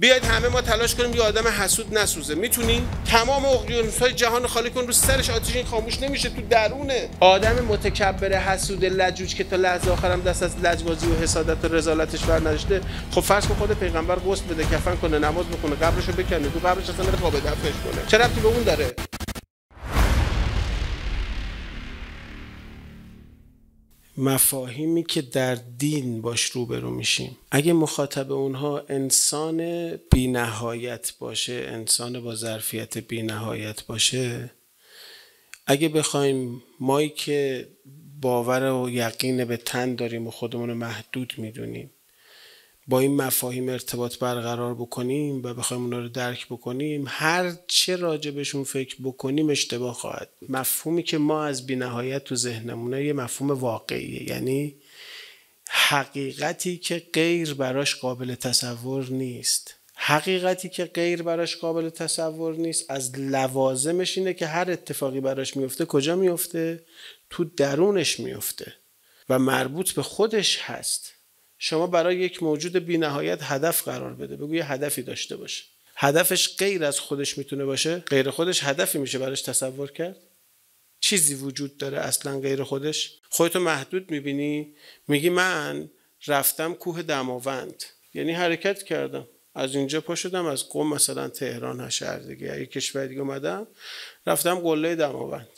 بیاید همه ما تلاش کنیم یه آدم حسود نسوزه میتونیم تمام اقیانوس های جهان خالی کن رو سرش این خاموش نمیشه تو درونه آدم متکبر حسود لجوج که تا لحظه آخرم دست از لجبازی و حسادت و رزالتش بر نداشته خب فرض کن خود پیغمبر غسل بده کفن کنه نماز بکنه قبرشو بکنه تو قبرش اصلا بره قابل دفنش کنه چرا ربطی به اون داره مفاهیمی که در دین باش روبرو میشیم اگه مخاطب اونها انسان بینهایت باشه انسان با ظرفیت بینهایت باشه اگه بخوایم مایی که باور و یقین به تن داریم و خودمون رو محدود میدونیم با این مفاهیم ارتباط برقرار بکنیم و بخوایم اونا رو درک بکنیم هر چه بهشون فکر بکنیم اشتباه خواهد مفهومی که ما از بینهایت تو ذهنمونه یه مفهوم واقعیه یعنی حقیقتی که غیر براش قابل تصور نیست حقیقتی که غیر براش قابل تصور نیست از لوازمش اینه که هر اتفاقی براش میفته کجا میفته تو درونش میفته و مربوط به خودش هست شما برای یک موجود بی نهایت هدف قرار بده بگو یه هدفی داشته باشه هدفش غیر از خودش میتونه باشه غیر خودش هدفی میشه براش تصور کرد چیزی وجود داره اصلا غیر خودش خودتو محدود میبینی میگی من رفتم کوه دماوند یعنی حرکت کردم از اینجا پا شدم از قم مثلا تهران ها شهر دیگه یه کشور دیگه اومدم رفتم قله دماوند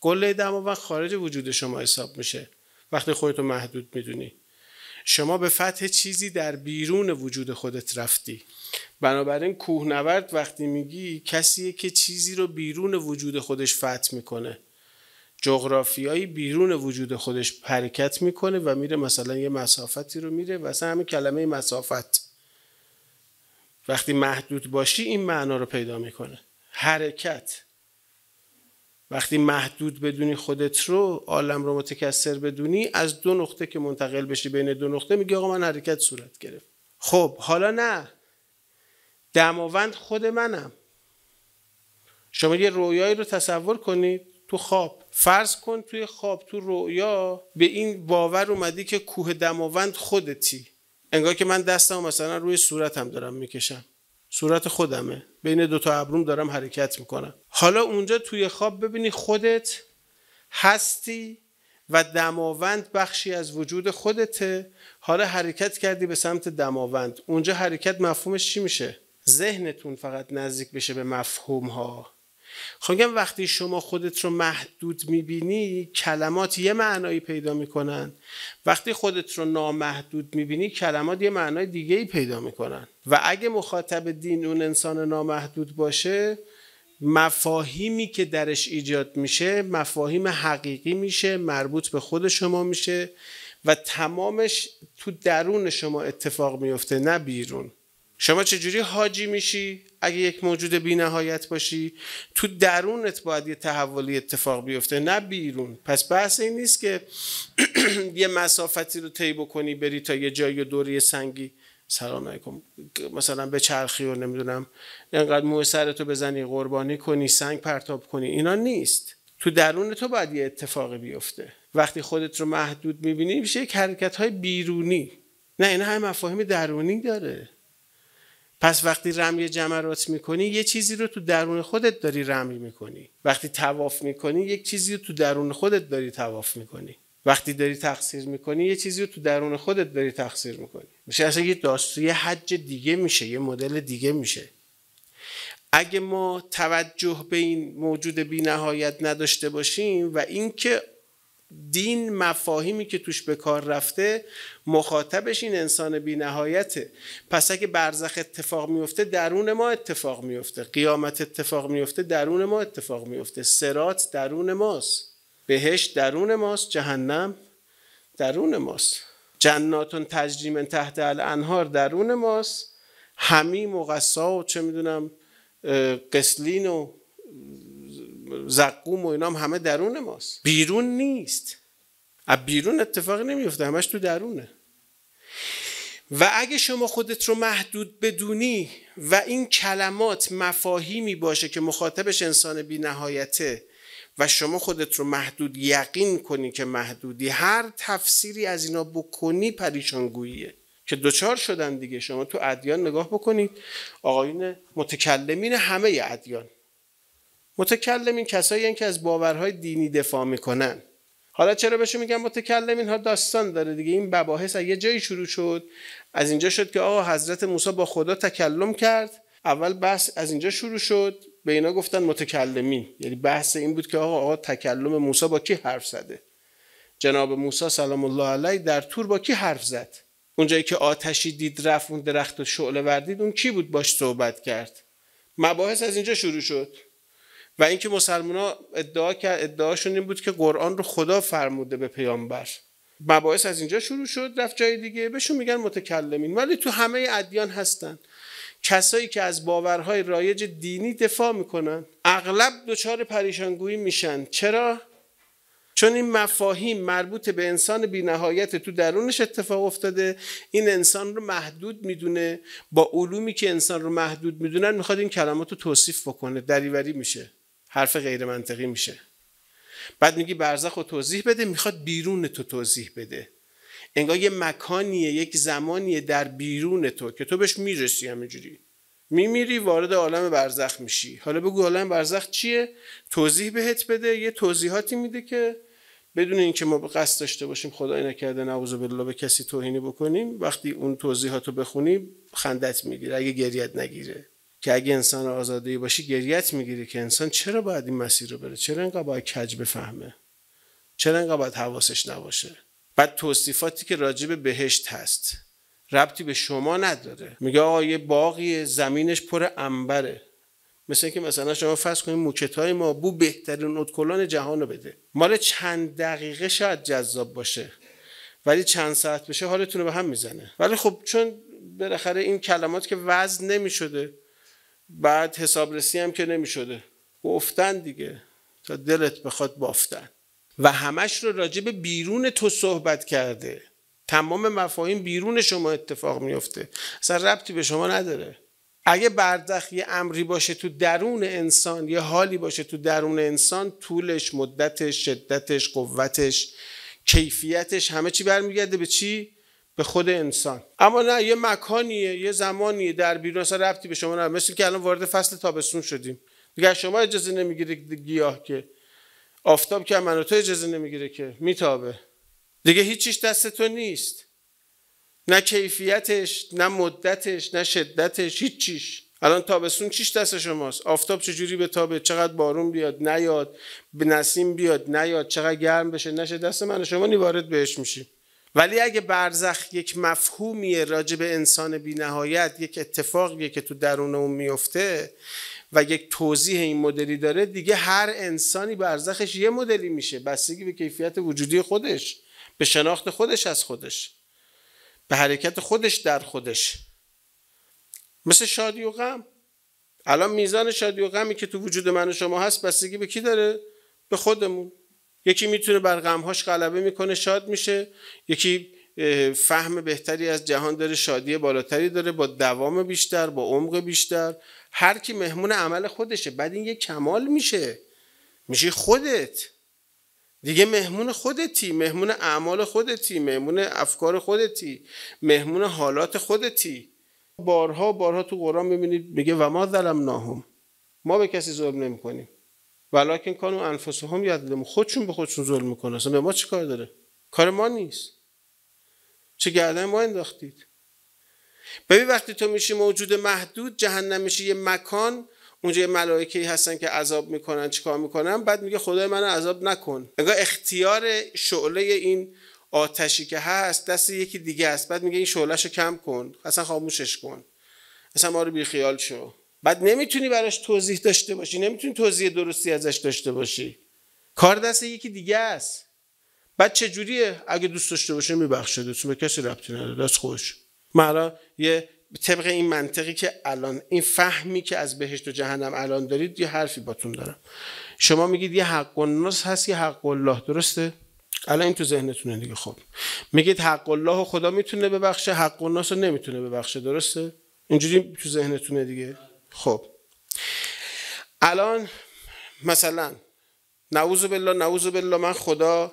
قله دماوند خارج وجود شما حساب میشه وقتی خودتو محدود میدونی شما به فتح چیزی در بیرون وجود خودت رفتی بنابراین کوهنورد وقتی میگی کسیه که چیزی رو بیرون وجود خودش فتح میکنه جغرافیایی بیرون وجود خودش حرکت میکنه و میره مثلا یه مسافتی رو میره و اصلا همین کلمه مسافت وقتی محدود باشی این معنا رو پیدا میکنه حرکت وقتی محدود بدونی خودت رو عالم رو متکثر بدونی از دو نقطه که منتقل بشی بین دو نقطه میگی آقا من حرکت صورت گرفت خب حالا نه دماوند خود منم شما یه رویایی رو تصور کنید تو خواب فرض کن توی خواب تو رویا به این باور اومدی که کوه دماوند خودتی انگار که من دستم مثلا روی صورتم دارم میکشم صورت خودمه بین دوتا ابروم دارم حرکت میکنم حالا اونجا توی خواب ببینی خودت هستی و دماوند بخشی از وجود خودته حالا حرکت کردی به سمت دماوند اونجا حرکت مفهومش چی میشه ذهنتون فقط نزدیک بشه به مفهوم ها خواهم خب وقتی شما خودت رو محدود میبینی کلمات یه معنایی پیدا میکنن وقتی خودت رو نامحدود میبینی کلمات یه معنای دیگه ای پیدا میکنن و اگه مخاطب دین اون انسان نامحدود باشه مفاهیمی که درش ایجاد میشه مفاهیم حقیقی میشه مربوط به خود شما میشه و تمامش تو درون شما اتفاق میفته نه بیرون شما چجوری حاجی میشی اگه یک موجود بی نهایت باشی تو درونت باید یه تحولی اتفاق بیفته نه بیرون پس بحث این نیست که یه مسافتی رو طی بکنی بری تا یه جایی و دوری سنگی سلام علیکم مثلا به چرخی و نمیدونم اینقدر موه سرتو بزنی قربانی کنی سنگ پرتاب کنی اینا نیست تو درون تو باید یه اتفاقی بیفته وقتی خودت رو محدود میبینی میشه یک های بیرونی نه این هم مفاهیم درونی داره پس وقتی رمی جمرات میکنی یه چیزی رو تو درون خودت داری رمی میکنی وقتی تواف میکنی یک چیزی رو تو درون خودت داری تواف میکنی وقتی داری تقصیر میکنی یه چیزی رو تو درون خودت داری تقصیر میکنی میشه اصلا یه داستان یه حج دیگه میشه یه مدل دیگه میشه اگه ما توجه به این موجود بی نهایت نداشته باشیم و اینکه دین مفاهیمی که توش به کار رفته مخاطبش این انسان بی نهایته پس اگه برزخ اتفاق میفته درون ما اتفاق میفته قیامت اتفاق میفته درون ما اتفاق میفته سرات درون ماست بهش درون ماست جهنم درون ماست جناتون تجریم تحت الانهار درون ماست همیم و و چه میدونم قسلین و زقوم و اینا هم همه درون ماست بیرون نیست از بیرون اتفاق نمیفته همش تو درونه و اگه شما خودت رو محدود بدونی و این کلمات مفاهیمی باشه که مخاطبش انسان بی نهایته و شما خودت رو محدود یقین کنی که محدودی هر تفسیری از اینا بکنی پریشانگوییه که دوچار شدن دیگه شما تو ادیان نگاه بکنید آقایون متکلمین همه ادیان متکلمین کسایی که از باورهای دینی دفاع میکنن حالا چرا بهشون میگن متکلمین ها داستان داره دیگه این مباحث یه جایی شروع شد از اینجا شد که آقا حضرت موسی با خدا تکلم کرد اول بحث از اینجا شروع شد به اینا گفتن متکلمین یعنی بحث این بود که آقا آقا تکلم موسی با کی حرف زده جناب موسی سلام الله علیه در تور با کی حرف زد اونجایی که آتشی دید رفت اون درخت و شعله وردید اون کی بود باش صحبت کرد مباحث از اینجا شروع شد و اینکه مسلمان ها ادعا کرد ادعاشون این بود که قرآن رو خدا فرموده به پیامبر مباحث از اینجا شروع شد رفت جای دیگه بهشون میگن متکلمین ولی تو همه ادیان هستن کسایی که از باورهای رایج دینی دفاع میکنن اغلب دچار پریشانگویی میشن چرا چون این مفاهیم مربوط به انسان بینهایت تو درونش اتفاق افتاده این انسان رو محدود میدونه با علومی که انسان رو محدود میدونن میخواد این کلمات رو توصیف بکنه دریوری میشه حرف غیر منطقی میشه بعد میگی برزخ رو توضیح بده میخواد بیرون تو توضیح بده انگار یه مکانیه یک زمانیه در بیرون تو که تو بهش میرسی همینجوری میمیری وارد عالم برزخ میشی حالا بگو عالم برزخ چیه توضیح بهت بده یه توضیحاتی میده که بدون اینکه ما به قصد داشته باشیم خدای نکرده نعوذ بالله به کسی توهینی بکنیم وقتی اون توضیحاتو بخونیم بخونی خندت میگیره اگه گریت نگیره که اگه انسان آزادی باشی گریت میگیره که انسان چرا باید این مسیر رو بره چرا انقدر باید کج بفهمه چرا انقدر باید حواسش نباشه بعد توصیفاتی که راجب بهشت هست ربطی به شما نداره میگه آقا یه باقی زمینش پر انبره مثل که مثلا شما فرض کنید موکت های ما بو بهترین اتکلان جهان رو بده مال چند دقیقه شاید جذاب باشه ولی چند ساعت بشه حالتون رو به هم میزنه ولی خب چون بالاخره این کلمات که وزن نمیشده بعد حسابرسی هم که شده گفتن دیگه تا دلت بخواد بافتن و همش رو راجب بیرون تو صحبت کرده تمام مفاهیم بیرون شما اتفاق میفته اصلا ربطی به شما نداره اگه بردخ یه امری باشه تو درون انسان یه حالی باشه تو درون انسان طولش مدتش شدتش قوتش کیفیتش همه چی برمیگرده به چی به خود انسان اما نه یه مکانیه یه زمانیه در بیرون اصلا ربطی به شما نه مثل که الان وارد فصل تابستون شدیم دیگه شما اجازه نمیگیره گیاه که آفتاب که من تو اجازه نمیگیره که میتابه دیگه هیچیش دست تو نیست نه کیفیتش نه مدتش نه شدتش هیچیش الان تابستون چیش دست شماست آفتاب چجوری به تابه چقدر بارون بیاد نیاد به نسیم بیاد نیاد چقدر گرم بشه نشه دست من شما نیوارد بهش میشیم ولی اگه برزخ یک مفهومیه راجع به انسان بی نهایت یک اتفاقیه که تو درون اون میفته و یک توضیح این مدلی داره دیگه هر انسانی برزخش یه مدلی میشه بستگی به کیفیت وجودی خودش به شناخت خودش از خودش به حرکت خودش در خودش مثل شادی و غم الان میزان شادی و غمی که تو وجود من و شما هست بستگی به کی داره به خودمون یکی میتونه بر غمهاش غلبه میکنه شاد میشه یکی فهم بهتری از جهان داره شادی بالاتری داره با دوام بیشتر با عمق بیشتر هر کی مهمون عمل خودشه بعد این یه کمال میشه میشه خودت دیگه مهمون خودتی مهمون اعمال خودتی مهمون افکار خودتی مهمون حالات خودتی بارها بارها تو قرآن میبینید میگه و ما ظلمناهم ما به کسی ظلم نمیکنیم ولکن کانو انفسهم یدلم خودشون به خودشون ظلم میکنه اصلا به ما چی کار داره کار ما نیست چه گردن ما انداختید ببین وقتی تو میشی موجود محدود جهنم میشی یه مکان اونجا یه ملائکه هستن که عذاب میکنن چیکار میکنن بعد میگه خدای من عذاب نکن انگار اختیار شعله این آتشی که هست دست یکی دیگه است بعد میگه این شعلهشو کم کن اصلا خاموشش کن اصلا ما رو خیال شو بعد نمیتونی براش توضیح داشته باشی نمیتونی توضیح درستی ازش داشته باشی کار دست یکی دیگه است بعد چه جوریه اگه دوست داشته باشه میبخشه تو به کسی ربطی نداره دست خوش مرا یه طبق این منطقی که الان این فهمی که از بهشت و جهنم الان دارید یه حرفی باتون دارم شما میگید یه حق الناس هست یه حق الله درسته الان این تو ذهنتونه دیگه خب میگید حق الله و خدا میتونه ببخشه حق الناس رو نمیتونه ببخشه درسته اینجوری تو ذهنتونه دیگه خب الان مثلا نعوذ بالله نعوذ بالله من خدا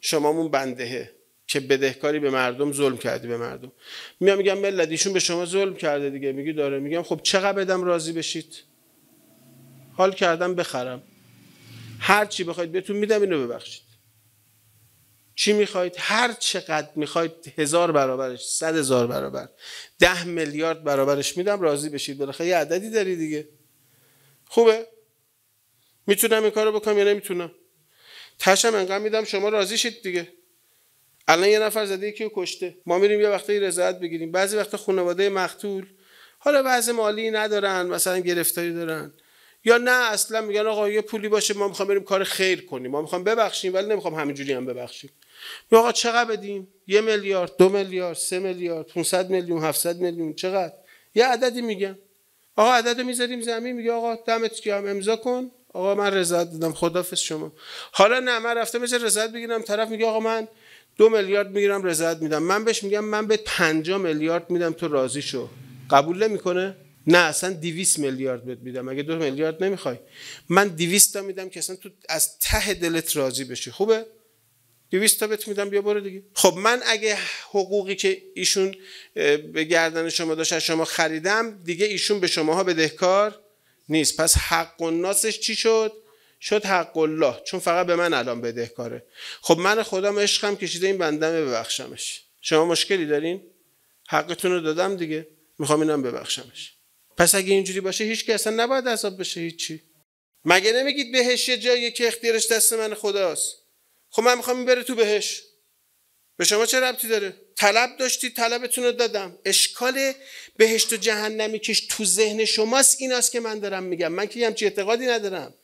شمامون بندهه که بدهکاری به مردم ظلم کردی به مردم میام میگم ملت ایشون به شما ظلم کرده دیگه میگی داره میگم خب چقدر بدم راضی بشید حال کردم بخرم هر چی بخواید بهتون میدم اینو ببخشید چی میخواید هر چقدر میخواید هزار برابرش صد هزار برابر ده میلیارد برابرش میدم راضی بشید بالاخره یه عددی داری دیگه خوبه میتونم این کارو بکنم یا نمیتونم تشم انقدر میدم شما راضی شید دیگه الان یه نفر زده یکی کشته ما میریم یه وقتی رضایت بگیریم بعضی وقتا خانواده مقتول حالا بعض مالی ندارن مثلا گرفتاری دارن یا نه اصلا میگن آقا یه پولی باشه ما میخوام بریم کار خیر کنیم ما میخوام ببخشیم ولی نمیخوام همینجوری هم ببخشیم یا آقا چقدر بدیم یه میلیارد دو میلیارد سه میلیارد 500 میلیون 700 میلیون چقدر یه عددی میگم آقا عددو میذاریم زمین میگه آقا دمت گرم امضا کن آقا من رضایت دادم خدافظ شما حالا نه من رفته میشه رضایت بگیرم طرف میگه آقا من دو میلیارد میگیرم رضایت میدم من بهش میگم من به 5 میلیارد میدم تو راضی شو قبول نمیکنه نه اصلا 200 میلیارد بهت میدم اگه دو میلیارد نمیخوای من 200 تا میدم که اصلا تو از ته دلت راضی بشی خوبه 200 تا بهت میدم بیا برو دیگه خب من اگه حقوقی که ایشون به گردن شما داشت از شما خریدم دیگه ایشون به شماها بدهکار نیست پس حق الناسش چی شد شد حق الله چون فقط به من الان بدهکاره خب من خودم عشقم کشیده این بندم ببخشمش شما مشکلی دارین حقتون رو دادم دیگه میخوام اینم ببخشمش پس اگه اینجوری باشه هیچ کی اصلا نباید عذاب بشه هیچی مگه نمیگید بهش یه جایی که اختیارش دست من خداست خب من میخوام بره تو بهش به شما چه ربطی داره طلب داشتی طلبتون رو دادم اشکال بهشت و جهنمی که تو ذهن شماست ایناست که من دارم میگم من که همچی اعتقادی ندارم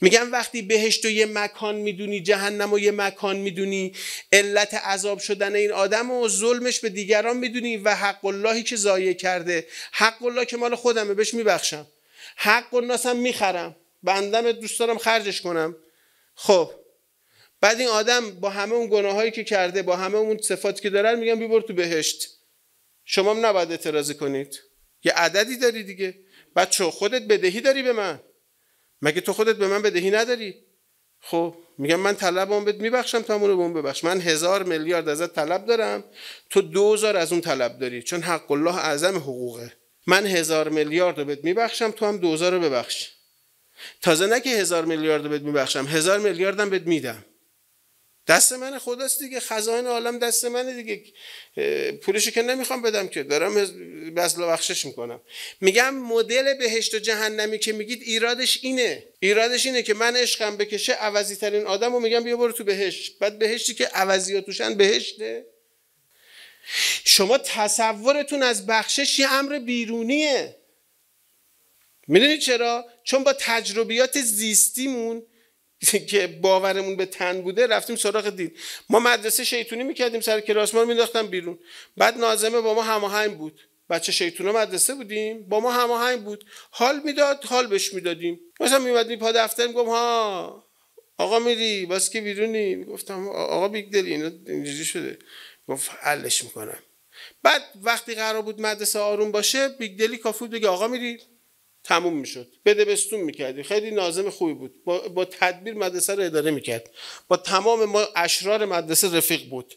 میگم وقتی بهشت و یه مکان میدونی جهنم و یه مکان میدونی علت عذاب شدن این آدم و ظلمش به دیگران میدونی و حق اللهی که ضایع کرده حق الله که مال خودمه بهش میبخشم حق الناسم میخرم بندم دوست دارم خرجش کنم خب بعد این آدم با همه اون گناهایی که کرده با همه اون صفاتی که دارن میگن بیبر تو بهشت شما هم نباید اعتراضی کنید یه عددی داری دیگه بچه خودت بدهی داری به من مگه تو خودت به من بدهی نداری خب میگم من طلب اون بهت میبخشم تا رو به اون ببخش من هزار میلیارد ازت طلب دارم تو دوزار از اون طلب داری چون حق الله اعظم حقوقه من هزار میلیارد رو بهت میبخشم تو هم دوزار رو ببخش تازه نه که هزار میلیارد رو بهت میبخشم هزار میلیاردم بهت میدم دست من خداست دیگه خزائن عالم دست منه دیگه پولشو که نمیخوام بدم که دارم و بخشش میکنم میگم مدل بهشت و جهنمی که میگید ایرادش اینه ایرادش اینه که من عشقم بکشه عوضی ترین آدم و میگم بیا برو تو بهشت بعد بهشتی که عوضی توشن بهشته شما تصورتون از بخشش یه امر بیرونیه میدونید چرا؟ چون با تجربیات زیستیمون که باورمون به تن بوده رفتیم سراغ دین ما مدرسه شیطونی میکردیم سر کلاس ما میداختم بیرون بعد نازمه با ما هماهنگ بود بچه شیطونا مدرسه بودیم با ما هماهنگ بود حال میداد حال بهش میدادیم مثلا میومدیم پا دفتر میگم ها آقا میری باز که بیرونی گفتم آقا بیگ دلی اینا اینجوری شده گفت حلش میکنم بعد وقتی قرار بود مدرسه آروم باشه بیگ دلی کافود بگه آقا میری تموم میشد بده بستون میکردی، خیلی نازم خوبی بود با, با تدبیر مدرسه رو اداره میکرد با تمام ما اشرار مدرسه رفیق بود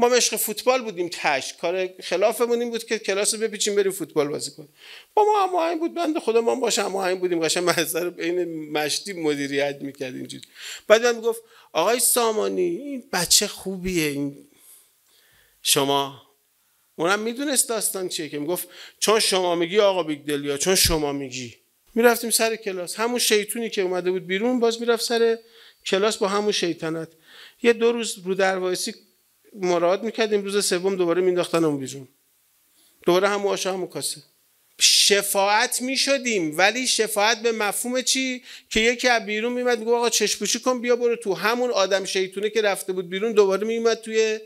ما مشق فوتبال بودیم تش کار خلافمون این بود که کلاس رو بپیچیم بریم فوتبال بازی کنیم با ما هماهنگ بود بنده خدا ما باشه هماهنگ بودیم قشنگ مدرسه رو بین مشتی مدیریت میکرد اینجوری بعد من میگفت آقای سامانی این بچه خوبیه این شما اونم میدونست داستان چیه که میگفت چون شما میگی آقا بیگ دلیا چون شما میگی میرفتیم سر کلاس همون شیطونی که اومده بود بیرون باز میرفت سر کلاس با همون شیطنت یه دو روز رو دروایسی مراد میکردیم روز سوم دوباره مینداختنمون بیرون دوباره همون آشا همون کاسه شفاعت میشدیم ولی شفاعت به مفهوم چی که یکی از بیرون میمد میگه آقا چشپوشی کن بیا برو تو همون آدم شیطونه که رفته بود بیرون دوباره میومد توی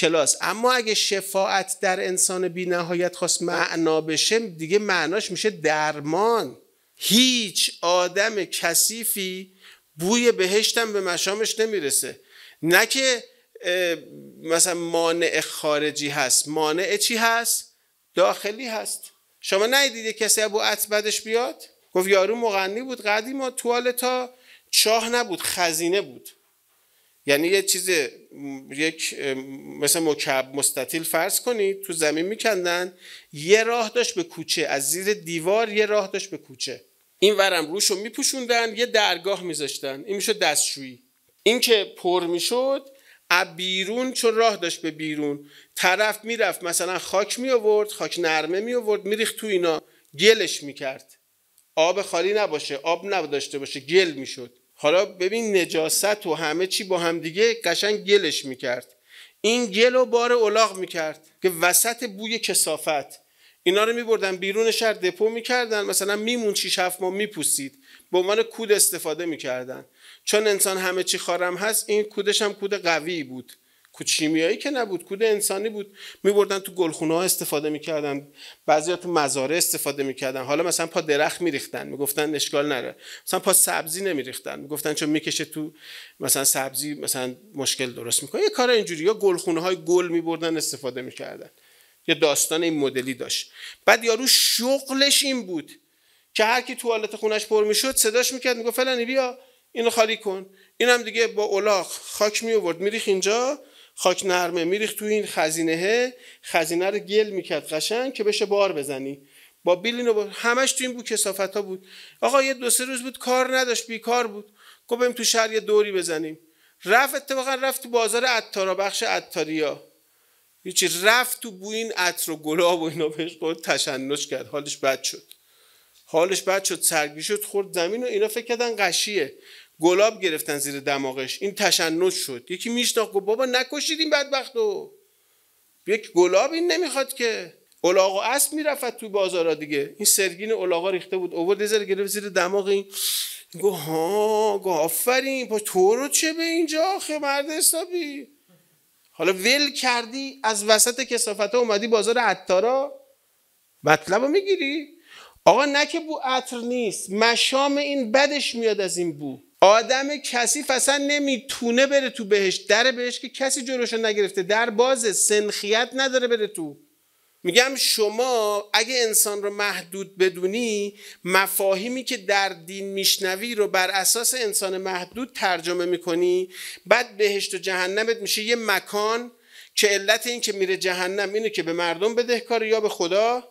کلاس اما اگه شفاعت در انسان بی نهایت خواست معنا بشه دیگه معناش میشه درمان هیچ آدم کثیفی بوی بهشتم به مشامش نمیرسه نه که مثلا مانع خارجی هست مانع چی هست داخلی هست شما نیدید کسی ابو عت بعدش بیاد گفت یارو مغنی بود قدیم ما توالتا چاه نبود خزینه بود یعنی یه چیز یک مثل مکب مستطیل فرض کنید تو زمین میکندن یه راه داشت به کوچه از زیر دیوار یه راه داشت به کوچه این ورم روشو میپوشوندن یه درگاه میذاشتن این میشد دستشویی این که پر میشد از بیرون چون راه داشت به بیرون طرف میرفت مثلا خاک می آورد خاک نرمه می آورد میریخت تو اینا گلش میکرد آب خالی نباشه آب نداشته باشه گل میشد حالا ببین نجاست و همه چی با هم دیگه قشنگ گلش میکرد این گل و بار اولاغ میکرد که وسط بوی کسافت اینا رو میبردن بیرون شهر دپو میکردن مثلا میمون چی هفت ما میپوسید به عنوان کود استفاده میکردن چون انسان همه چی خارم هست این کودش هم کود قوی بود کود شیمیایی که نبود کود انسانی بود میبردن تو گلخونه ها استفاده میکردن ها تو مزاره استفاده میکردن حالا مثلا پا درخت میریختن میگفتن اشکال نره مثلا پا سبزی نمیریختن میگفتن چون میکشه تو مثلا سبزی مثلا مشکل درست میکنه یه کار اینجوری یا گلخونه های گل میبردن استفاده میکردن یه داستان این مدلی داشت بعد یارو شغلش این بود که هر کی توالت خونش پر میشد صداش میکرد میگفت فلانی بیا اینو خالی کن اینم دیگه با الاغ خاک می میریخ اینجا خاک نرمه میریخت تو این خزینه خزینه رو گل میکرد قشنگ که بشه بار بزنی با بیلینو با... همش تو این بو کسافت ها بود آقا یه دو سه روز بود کار نداشت بیکار بود گفت بریم تو شهر یه دوری بزنیم رفت اتفاقا رفت تو بازار عطارا بخش عطاریا هیچی رفت تو بو این عطر و گلاب و اینا بهش خورد تشنج کرد حالش بد شد حالش بد شد سرگی شد خورد زمین و اینا فکر کردن قشیه گلاب گرفتن زیر دماغش این تشنج شد یکی میشناخت گفت بابا نکشید این بدبختو یک گلاب این نمیخواد که الاغ و اسب میرفت تو بازارا دیگه این سرگین الاغا ریخته بود اوورد زیر گرفت زیر دماغ این گو ها گو آفرین پا تو رو چه به اینجا آخه مرد حسابی حالا ول کردی از وسط کسافت اومدی بازار عطارا مطلب میگیری آقا نه بو عطر نیست مشام این بدش میاد از این بو آدم کسی اصلا نمیتونه بره تو بهش در بهش که کسی جلوشو نگرفته در باز سنخیت نداره بره تو میگم شما اگه انسان رو محدود بدونی مفاهیمی که در دین میشنوی رو بر اساس انسان محدود ترجمه میکنی بعد بهشت و جهنمت میشه یه مکان که علت این که میره جهنم اینه که به مردم بدهکار یا به خدا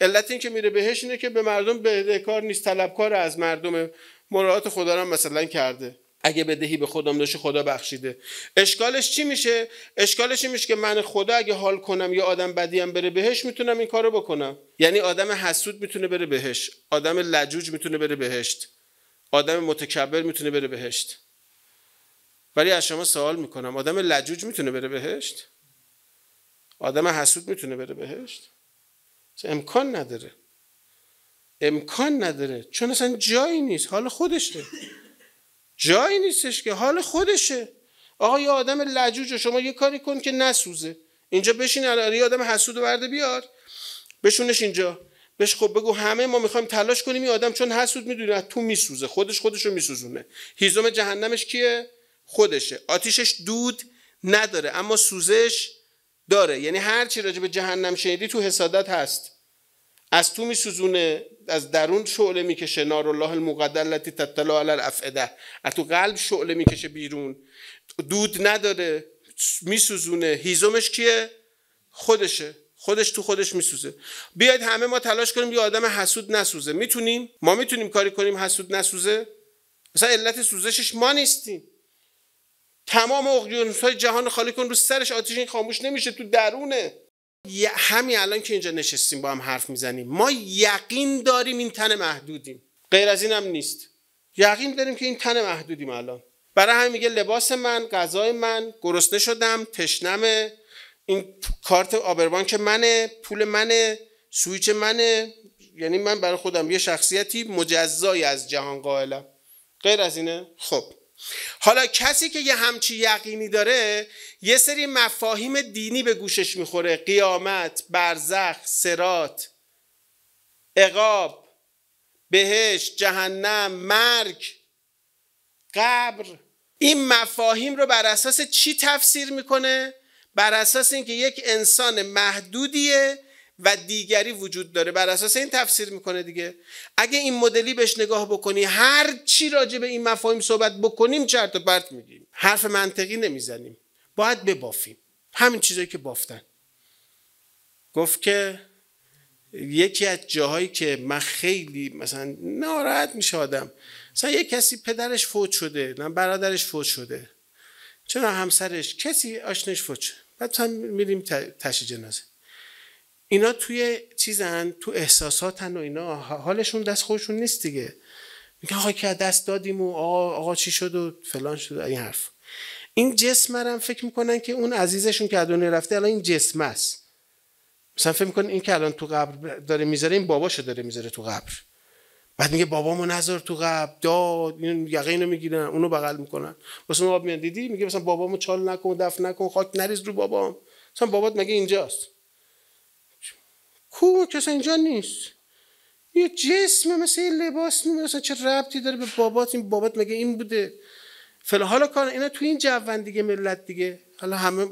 علت این که میره بهش اینه که به مردم بدهکار نیست طلبکار از مردم مراعات خدا رو مثلا کرده اگه بدهی به خودم داشته خدا بخشیده اشکالش چی میشه اشکالش میشه که من خدا اگه حال کنم یا آدم بدیم بره بهش میتونم این کارو بکنم یعنی آدم حسود میتونه بره بهش آدم لجوج میتونه بره بهشت آدم متکبر میتونه بره بهشت ولی از شما سوال میکنم آدم لجوج میتونه بره بهشت آدم حسود میتونه بره بهشت امکان نداره امکان نداره چون اصلا جایی نیست حال خودشه جایی نیستش که حال خودشه آقا یه آدم لجوج شما یه کاری کن که نسوزه اینجا بشین یه آدم حسود ورده بیار بشونش اینجا بش خب بگو همه ما میخوایم تلاش کنیم این آدم چون حسود میدونه تو میسوزه خودش خودشو میسوزونه هیزم جهنمش کیه خودشه آتیشش دود نداره اما سوزش داره یعنی هرچی چی راجع به جهنم شنیدی تو حسادت هست از تو میسوزونه از درون شعله میکشه نار الله المقدر لتی تطلا علی الافعده از تو قلب شعله میکشه بیرون دود نداره میسوزونه هیزمش کیه خودشه خودش تو خودش میسوزه بیاید همه ما تلاش کنیم یه آدم حسود نسوزه میتونیم ما میتونیم کاری کنیم حسود نسوزه مثلا علت سوزشش ما نیستیم تمام اقیانوس های جهان خالی کن رو سرش این خاموش نمیشه تو درونه همین الان که اینجا نشستیم با هم حرف میزنیم ما یقین داریم این تن محدودیم غیر از اینم نیست یقین داریم که این تن محدودیم الان برای همین میگه لباس من غذای من گرسنه شدم تشنمه این کارت که منه پول منه سویچ منه یعنی من برای خودم یه شخصیتی مجزایی از جهان قائلم غیر از اینه خب حالا کسی که یه همچی یقینی داره یه سری مفاهیم دینی به گوشش میخوره قیامت، برزخ، سرات، اقاب، بهش، جهنم، مرگ، قبر این مفاهیم رو بر اساس چی تفسیر میکنه؟ بر اساس اینکه یک انسان محدودیه و دیگری وجود داره بر اساس این تفسیر میکنه دیگه اگه این مدلی بهش نگاه بکنی هر چی راجع به این مفاهیم صحبت بکنیم چرت و پرت میگیم حرف منطقی نمیزنیم باید ببافیم همین چیزایی که بافتن گفت که یکی از جاهایی که من خیلی مثلا ناراحت میشه آدم مثلا یه کسی پدرش فوت شده نه برادرش فوت شده چرا همسرش کسی آشنش فوت شده بعد میریم تشی جنازه اینا توی چیزن تو احساساتن و اینا حالشون دست خودشون نیست دیگه میگن آقا که دست دادیم و آقا, آقا چی شد و فلان شد این حرف این جسم فکر میکنن که اون عزیزشون که دنیا رفته الان این جسم است مثلا فکر میکنن این که الان تو قبر داره میذاره این باباشو داره میذاره تو قبر بعد میگه بابامو نظر تو قبر داد این یقه میگیرن اونو بغل میکنن مثلا آب میان دیدی میگه مثلا بابامو چال نکن دفن نکن خاک نریز رو بابام مثلا بابات مگه اینجاست کو کسا اینجا نیست یه جسم مثل یه لباس مثلا چه ربطی داره به بابات این بابات مگه این بوده فلا حالا کار اینا تو این جوون دیگه ملت دیگه حالا همه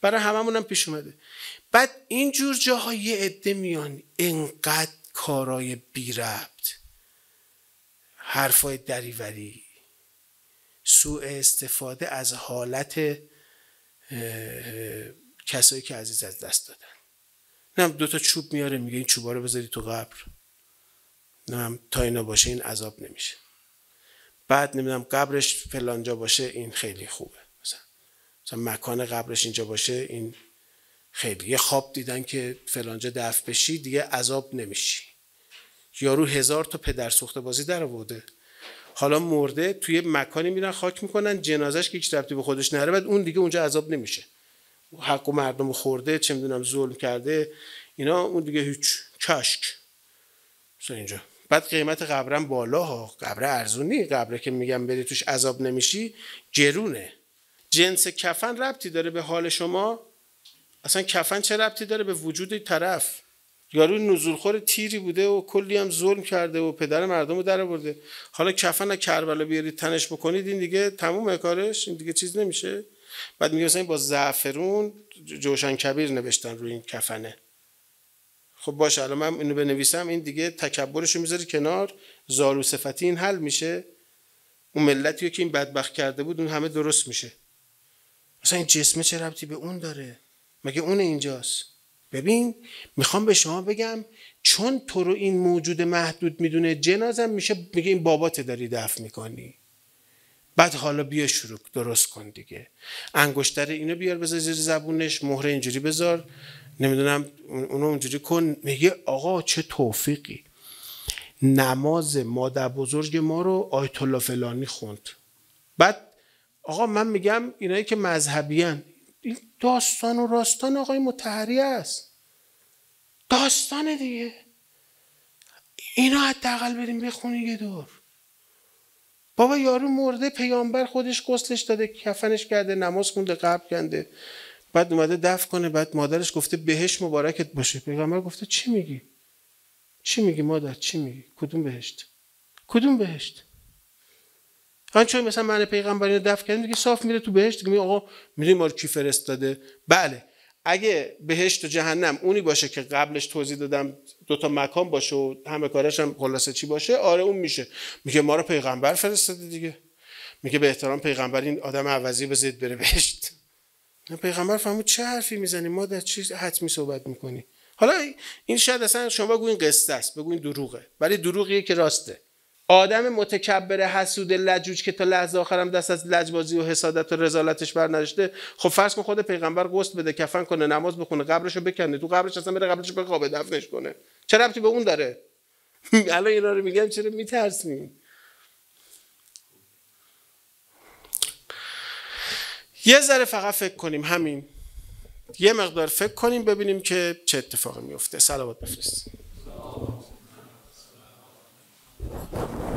برای هممون هم پیش اومده بعد این جور جاها یه عده میان انقدر کارای بی ربط حرفای دریوری سوء استفاده از حالت کسایی که عزیز از دست دادن نه دو تا چوب میاره میگه این چوبا رو بذاری تو قبر نه تا اینا باشه این عذاب نمیشه بعد نمیدونم قبرش فلانجا باشه این خیلی خوبه مثلا مثلا مکان قبرش اینجا باشه این خیلی یه خواب دیدن که فلانجا دفع بشی دیگه عذاب نمیشی یارو هزار تا پدر سوخته بازی در حالا مرده توی مکانی میرن خاک میکنن جنازش که هیچ به خودش نره بعد اون دیگه اونجا عذاب نمیشه حق و مردم خورده چه میدونم ظلم کرده اینا اون دیگه هیچ کشک مثلا اینجا بعد قیمت قبرم بالا ها قبر ارزونی، قبره که میگم بری توش عذاب نمیشی جرونه جنس کفن ربطی داره به حال شما اصلا کفن چه ربطی داره به وجود طرف یارو خور تیری بوده و کلی هم ظلم کرده و پدر مردم رو در برده حالا کفن کربلا بیارید تنش بکنید این دیگه تموم کارش این دیگه چیز نمیشه بعد میگه مثلا با زعفرون جوشن کبیر نوشتن روی این کفنه خب باشه الان من اینو بنویسم این دیگه تکبرش رو میذاره کنار زالو صفتی این حل میشه اون ملتی که این بدبخت کرده بود اون همه درست میشه مثلا این جسمه چه ربطی به اون داره مگه اون اینجاست ببین میخوام به شما بگم چون تو رو این موجود محدود میدونه جنازم میشه میگه این بابات داری دفع میکنی بعد حالا بیا شروع درست کن دیگه انگشتر اینو بیار بذار زیر زبونش مهر اینجوری بذار نمیدونم اونو اونجوری کن میگه آقا چه توفیقی نماز مادر بزرگ ما رو آیت الله فلانی خوند بعد آقا من میگم اینایی که مذهبیان این داستان و راستان آقای متحری است داستان دیگه اینا حداقل بریم بخونی یه دور بابا یارو مرده پیامبر خودش گسلش داده کفنش کرده نماز خونده قبل کنده بعد اومده دف کنه بعد مادرش گفته بهش مبارکت باشه پیغمبر گفته چی میگی چی میگی مادر چی میگی کدوم بهشت کدوم بهشت آنچه مثلا من پیغمبرین رو دفع کردیم دیگه صاف میره تو بهشت دیگه آقا میدونی ما رو کی فرستاده بله اگه بهشت و جهنم اونی باشه که قبلش توضیح دادم دو تا مکان باشه و همه کارش هم خلاصه چی باشه آره اون میشه میگه ما رو پیغمبر فرستاده دیگه میگه به احترام پیغمبر این آدم عوضی بزید بره بهشت پیغمبر فهمو چه حرفی میزنی ما در چی حتمی صحبت میکنی حالا این شاید اصلا شما بگو این قصه است بگوین دروغه ولی دروغیه که راسته آدم متکبر حسود لجوج که تا لحظه آخرم دست از لجبازی و حسادت و رزالتش بر نداشته خب فرض کن خود پیغمبر گست بده کفن کنه نماز بخونه قبرشو بکنه تو قبرش اصلا بره به بخوابه دفنش کنه چرا ربطی به اون داره الان اینا رو میگم چرا میترسیم یه ذره فقط فکر کنیم همین یه مقدار فکر کنیم ببینیم که چه اتفاقی میفته سلامت بفرستیم Thank you.